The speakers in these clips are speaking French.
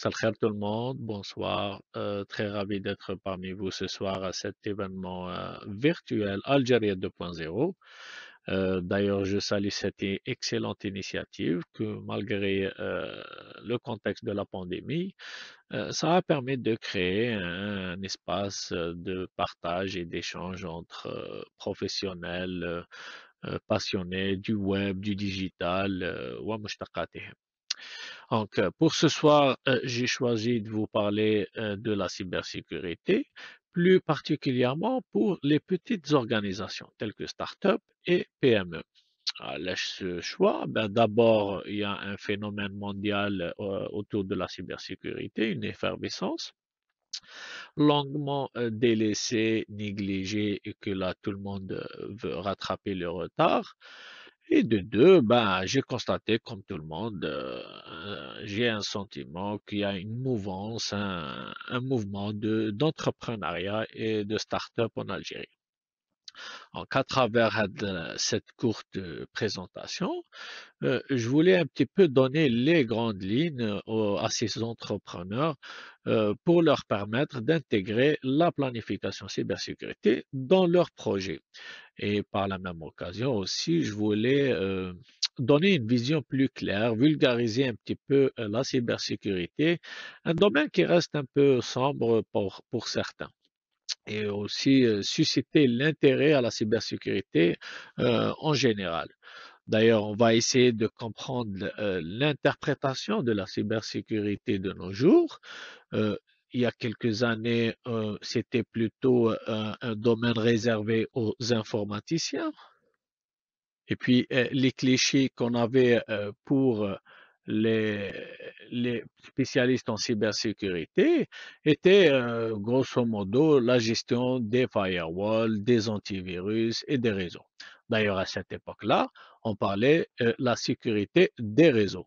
Salut tout le monde, bonsoir. Euh, très ravi d'être parmi vous ce soir à cet événement euh, virtuel Algérie euh, 2.0. D'ailleurs, je salue cette excellente initiative que malgré le contexte de la pandémie, ça a permis de créer un, espace de partage et d'échange entre professionnels, passionnés du web, du digital, ou donc, euh, pour ce soir, euh, j'ai choisi de vous parler euh, de la cybersécurité, plus particulièrement pour les petites organisations telles que start-up et PME. Laisse ce choix, ben, d'abord, il y a un phénomène mondial autour de la cybersécurité, une effervescence longuement délaissée, négligée et que là tout le monde veut rattraper le retard. Et de deux, ben j'ai constaté, comme tout le monde, euh, euh, j'ai un sentiment qu'il y a une mouvance, un, un mouvement de, d'entrepreneuriat et de start-up en Algérie. À travers euh, cette courte euh, présentation, euh, je voulais un petit peu donner les grandes lignes à ces entrepreneurs pour leur permettre d'intégrer la planification cybersécurité dans leur projet. Et par la même occasion aussi, je voulais donner une vision plus claire, vulgariser un petit peu la cybersécurité, un domaine qui reste un peu sombre pour certains et aussi susciter l'intérêt à la cybersécurité en général. D'ailleurs, on va essayer de comprendre l'interprétation de la cybersécurité de nos jours il y a quelques années, c'était plutôt un domaine réservé aux informaticiens. Et puis, les clichés qu'on avait pour les, spécialistes en cybersécurité étaient euh, grosso modo la gestion des firewalls, des antivirus et des réseaux. D'ailleurs, à cette époque-là, on parlait euh, la sécurité des réseaux.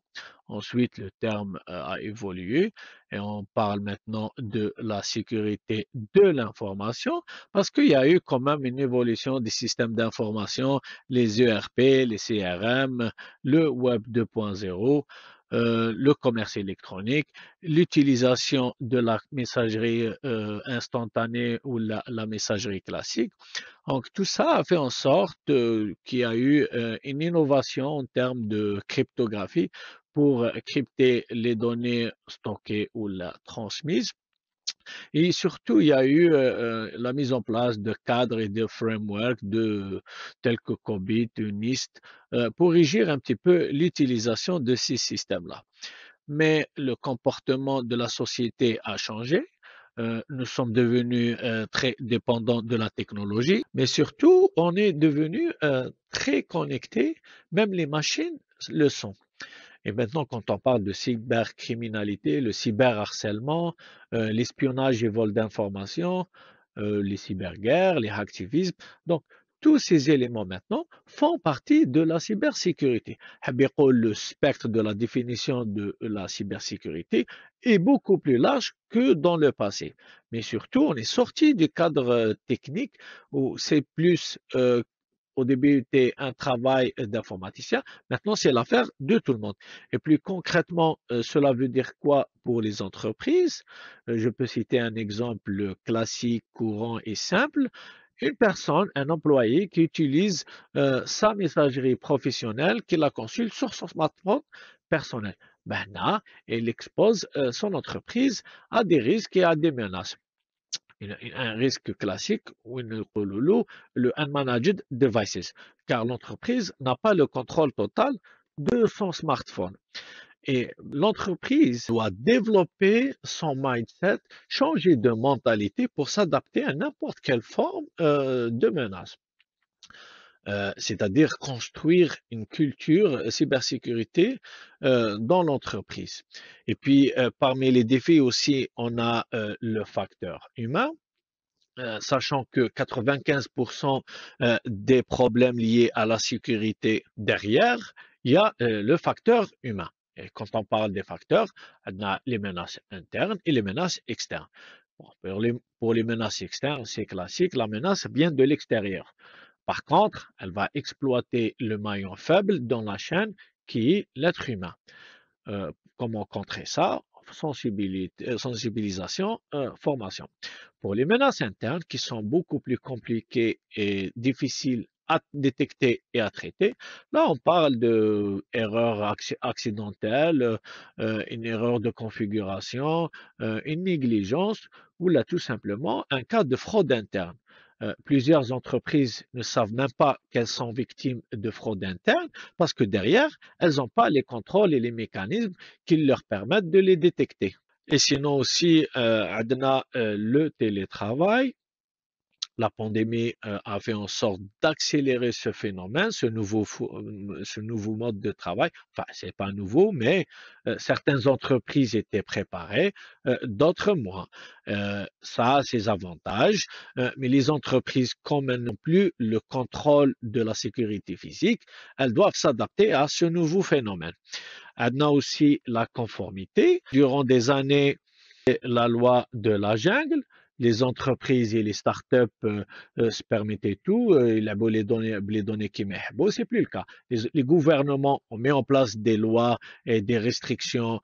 Ensuite, le terme euh, a évolué et on parle maintenant de la sécurité de l'information parce qu'il y a eu quand même une évolution des systèmes d'information, les ERP, les CRM, le Web 2.0. Euh, le commerce électronique, l'utilisation de la messagerie euh, instantanée ou la, messagerie classique. Donc tout ça a fait en sorte qu'il y a eu une innovation en termes de cryptographie pour euh, crypter les données stockées ou transmises. Et surtout, il y a eu euh, euh, la mise en place de cadres et de frameworks de, tels que COBIT, NIST, pour régir un petit peu l'utilisation de ces systèmes-là. Mais le comportement de la société a changé. nous sommes devenus très dépendants de la technologie, mais surtout, on est devenus très connectés, même les machines le sont. Et maintenant, quand on parle de cybercriminalité, le cyberharcèlement, euh, l'espionnage et vol d'informations, euh, les cyberguerres, les hacktivismes, donc tous ces éléments maintenant font partie de la cybersécurité. Le spectre de la définition de la cybersécurité est beaucoup plus large que dans le passé. Mais surtout, on est sorti du cadre euh, technique où c'est plus au début, c'était un travail euh, d'informaticien. Maintenant, c'est l'affaire de tout le monde. Et plus concrètement, euh, cela veut dire quoi pour les entreprises euh, Je peux citer un exemple classique, courant et simple. Une personne, un employé qui utilise sa messagerie professionnelle, qui la consulte sur son smartphone personnel. Ben là, il expose son entreprise à des risques et à des menaces un risque classique ou le unmanaged devices, car l'entreprise n'a pas le contrôle total de son smartphone. Et l'entreprise doit développer son mindset, changer de mentalité pour s'adapter à n'importe quelle forme euh, de menace. Euh, c'est-à-dire construire une culture euh, cybersécurité euh, dans l'entreprise. Et puis, parmi les défis aussi, on a le facteur humain. Sachant que 95% des problèmes liés à la sécurité derrière, il y a le facteur humain. Et quand on parle des facteurs, on a les menaces internes et les menaces externes. pour, les, pour, les, menaces externes, c'est classique, la menace vient de l'extérieur. Par contre, elle va exploiter le maillon faible dans la chaîne qui est l'être humain. Euh, comment contrer ça euh, sensibilisation, euh, formation. Pour les menaces internes qui sont beaucoup plus compliquées et difficiles à détecter et à traiter. Là, on parle de accidentelles, une erreur de configuration, une négligence ou là tout simplement un cas de fraude interne. Euh, plusieurs entreprises ne savent même pas qu'elles sont victimes de fraude interne parce que derrière, elles n'ont pas les contrôles et les mécanismes qui leur permettent de les détecter. Et sinon aussi, euh, euh le télétravail, la pandémie euh, a fait en sorte d'accélérer ce phénomène, euh, ce nouveau, mode de travail. Enfin, c'est pas nouveau, mais euh, certaines entreprises étaient préparées, d'autres moins. ça a ses avantages, mais les entreprises, comme elles plus le contrôle de la sécurité physique, elles doivent s'adapter à ce nouveau phénomène. Elle aussi la conformité. Durant des années, la loi de la jungle, les entreprises et les startups up euh, euh, se permettaient tout, il euh, a beau les données, les données qui bon, c'est plus le cas. Les, gouvernements ont mis en place des lois et des restrictions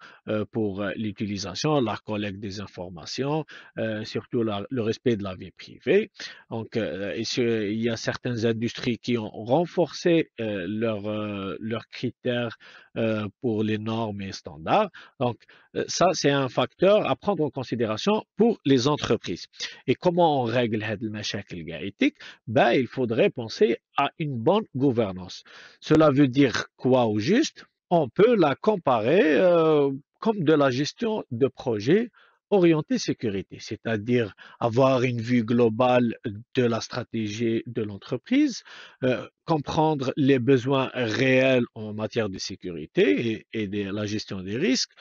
pour l'utilisation, la collecte des informations, surtout le respect de la vie privée. Donc, il y a certaines industries qui ont renforcé leurs critères pour les normes et standards. Donc, ça, c'est un facteur à prendre en considération pour les entreprises. Et comment on règle les machakil éthique ben, Il faudrait penser à une bonne gouvernance. Cela veut dire quoi au juste On peut la comparer euh, comme de la gestion de projet orienté sécurité, c'est-à-dire avoir une vue globale de la stratégie de l'entreprise, euh, comprendre les besoins réels en matière de sécurité et, de la gestion des risques,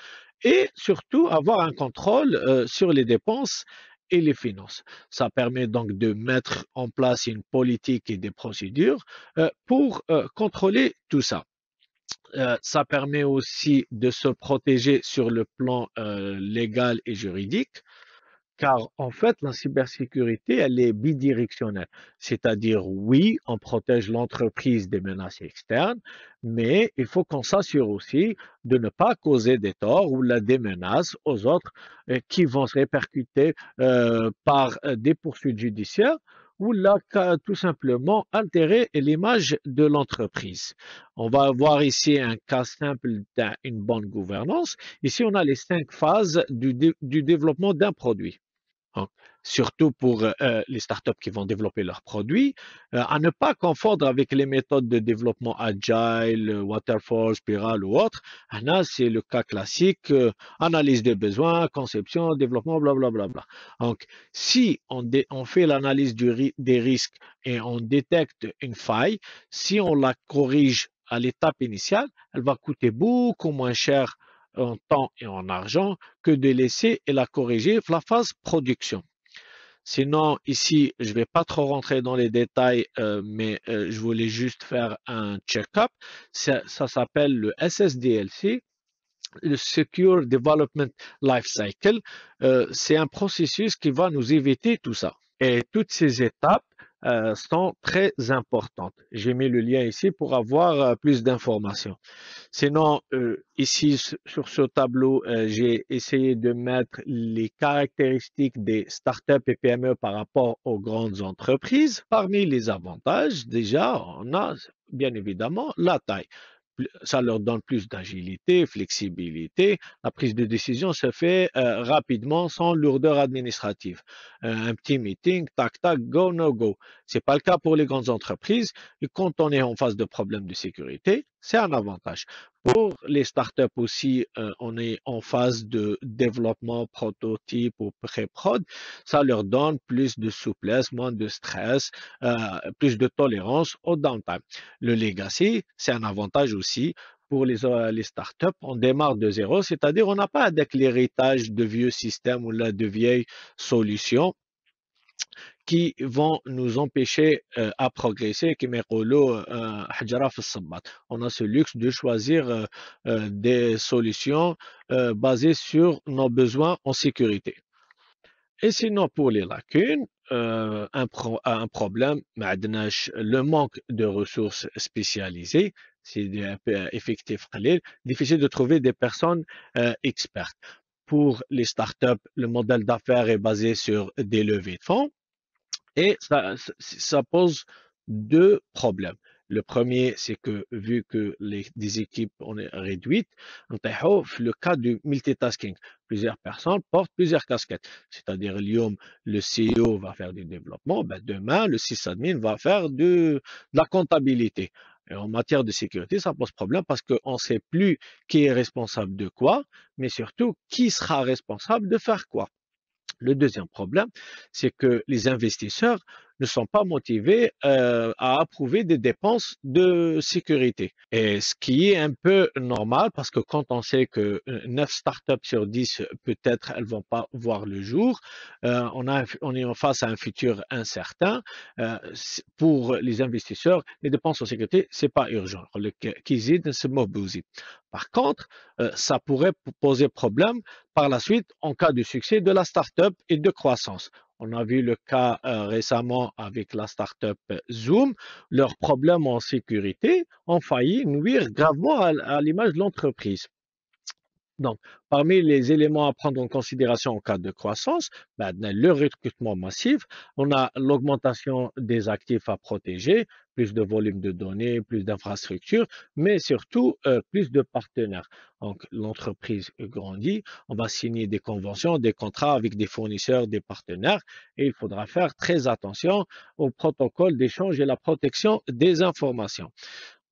et surtout avoir un contrôle euh, sur les dépenses et les finances. Ça permet donc de mettre en place une politique et des procédures euh, pour euh, contrôler tout ça. Euh, ça permet aussi de se protéger sur le plan légal et juridique car en fait, la cybersécurité, elle est bidirectionnelle. C'est-à-dire, oui, on protège l'entreprise des menaces externes, mais il faut qu'on s'assure aussi de ne pas causer des torts ou des menaces aux autres euh, qui vont se répercuter euh, par euh, des poursuites judiciaires ou la tout simplement altérer l'image de l'entreprise. On va voir ici un cas simple d'une bonne gouvernance. Ici, on a les cinq phases du développement d'un produit surtout pour euh, euh, les startups qui vont développer leurs produits, euh, à ne pas confondre avec les méthodes de développement agile, waterfall, spiral ou autre. Là, c'est le cas classique, analyse des besoins, conception, développement, blablabla. Donc, si on, on fait l'analyse des risques et on détecte une faille, si on la corrige à l'étape initiale, elle va coûter beaucoup moins cher en temps et en argent que de laisser et la corriger la phase production. Sinon, ici, je ne vais pas trop rentrer dans les détails, euh, mais euh, je voulais juste faire un check-up. Ça, s'appelle le SSDLC, le Secure Development Lifecycle. Cycle. Euh, c'est un processus qui va nous éviter tout ça. Et toutes ces étapes euh, sont très importantes. J'ai mis le lien ici pour avoir euh, plus d'informations. Sinon, euh, ici sur ce tableau, j'ai essayé de mettre les caractéristiques des startups et PME par rapport aux grandes entreprises. Parmi les avantages, déjà, on a bien évidemment la taille ça leur donne plus d'agilité, flexibilité. La prise de décision se fait euh, rapidement, sans lourdeur administrative. Euh, un petit meeting, tac, tac, go, no go. C'est pas le cas pour les grandes entreprises. Et quand on est en face de problèmes de sécurité, c'est un avantage. Pour les startups aussi, euh, on est en phase de développement, prototype ou pré-prod. Ça leur donne plus de souplesse, moins de stress, euh, plus de tolérance au downtime. Le legacy, c'est un avantage aussi pour les, euh, startups, on démarre de zéro, c'est-à-dire on n'a pas avec l'héritage de vieux systèmes ou de vieilles solutions qui vont nous empêcher euh, à progresser qui euh, on a ce luxe de choisir euh, des solutions basées sur nos besoins en sécurité et sinon pour les lacunes un, un, problème le manque de ressources spécialisées c'est effectif difficile de trouver des personnes expertes pour les startups, le modèle d'affaires est basé sur des levées de fonds et ça, pose deux problèmes. Le premier, c'est que vu que les équipes on est réduites, le cas du multitasking, plusieurs personnes portent plusieurs casquettes. C'est-à-dire, Lyon, le CEO va faire du développement, ben, demain, le sysadmin va faire de la comptabilité en matière de sécurité, ça pose problème parce qu'on ne sait plus qui est responsable de quoi, mais surtout qui sera responsable de faire quoi. Le deuxième problème, c'est que les investisseurs ne sont pas motivés euh, à approuver des dépenses de sécurité. Et ce qui est un peu normal parce que quand on sait que 9 euh, startups sur 10, peut-être elles vont pas voir le jour, euh, on, a, on est en face à un futur incertain. pour les investisseurs, les dépenses en sécurité, c'est pas urgent. Le Par contre, ça pourrait poser problème par la suite en cas de succès de la startup et de croissance. On a vu le cas euh, récemment avec la startup euh, Zoom. Leurs problèmes en sécurité ont failli nuire gravement à l'image de l'entreprise. Donc, parmi les éléments à prendre en considération en cas de croissance, bah, le recrutement massif, on a l'augmentation des actifs à protéger, plus de volume de données, plus d'infrastructures, mais surtout euh, plus de partenaires. Donc, l'entreprise grandit, on va signer des conventions, des contrats avec des fournisseurs, des partenaires, et il faudra faire très attention au protocole d'échange et la protection des informations.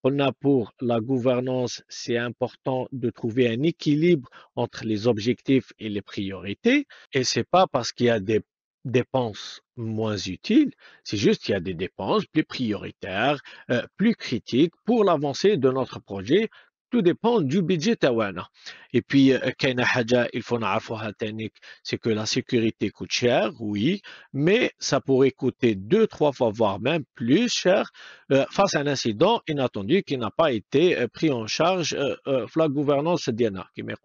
On a pour la gouvernance, c'est important de trouver un équilibre entre les objectifs et les priorités. Et c'est pas parce qu'il y a des dépenses moins utiles, c'est juste qu'il y a des dépenses plus prioritaires, euh, plus critiques pour l'avancée de notre projet tout dépend du budget tawana. Et puis, euh, il faut c'est que la sécurité coûte cher, oui, mais ça pourrait coûter deux, trois fois, voire même plus cher euh, face à un incident inattendu qui n'a pas été euh, pris en charge euh, la gouvernance d'IANA, qui met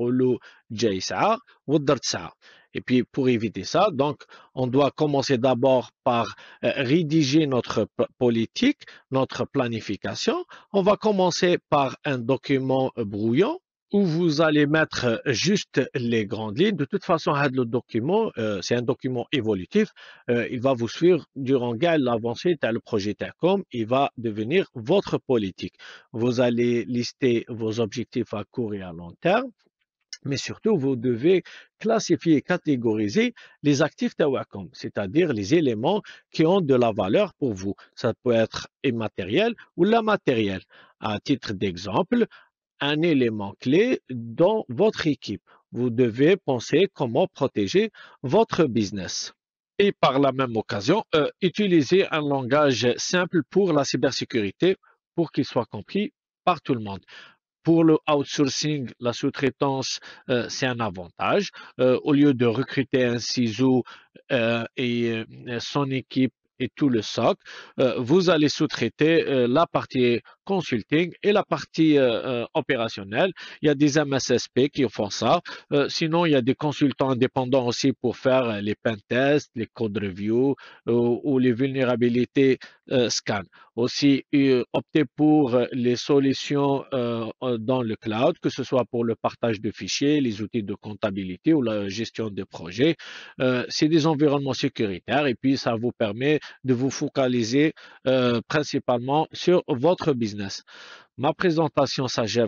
et puis, pour éviter ça, donc, on doit commencer d'abord par euh, rédiger notre politique, notre planification. On va commencer par un document brouillon où vous allez mettre euh, juste les grandes lignes. De toute façon, le document, euh, c'est un document évolutif. il va vous suivre durant l'avancée le projet TACOM. Il va devenir votre politique. Vous allez lister vos objectifs à court et à long terme mais surtout vous devez classifier et catégoriser les actifs de Wacom, c'est-à-dire les éléments qui ont de la valeur pour vous. Ça peut être immatériel ou la matériel. À titre d'exemple, un élément clé dans votre équipe. Vous devez penser comment protéger votre business et par la même occasion, euh, utiliser un langage simple pour la cybersécurité pour qu'il soit compris par tout le monde. Pour le outsourcing, la sous-traitance, euh, c'est un avantage. Euh, au lieu de recruter un ciseau euh, et son équipe et tout le soc, vous allez sous-traiter la partie consulting et la partie euh, euh, opérationnelle. Il y a des MSSP qui font ça. Euh, sinon, il y a des consultants indépendants aussi pour faire les pen tests, les code review ou, les vulnérabilités scan. Aussi, opter pour les solutions dans le cloud, que ce soit pour le partage de fichiers, les outils de comptabilité ou la gestion de projets. C'est des environnements sécuritaires et puis ça vous permet de vous focaliser principalement sur votre business Ma présentation s'achève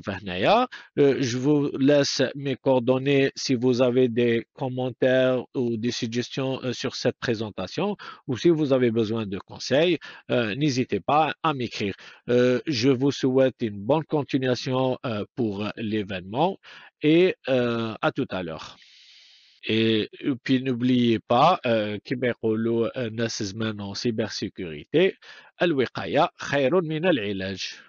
euh, Je vous laisse mes coordonnées si vous avez des commentaires ou des suggestions euh, sur cette présentation ou si vous avez besoin de conseils, euh, n'hésitez pas à m'écrire. Je vous souhaite une bonne continuation pour l'événement et à tout à l'heure. Et puis n'oubliez pas, comme يقولوا الناس زمان en cybersécurité, الوقاية خير من العلاج.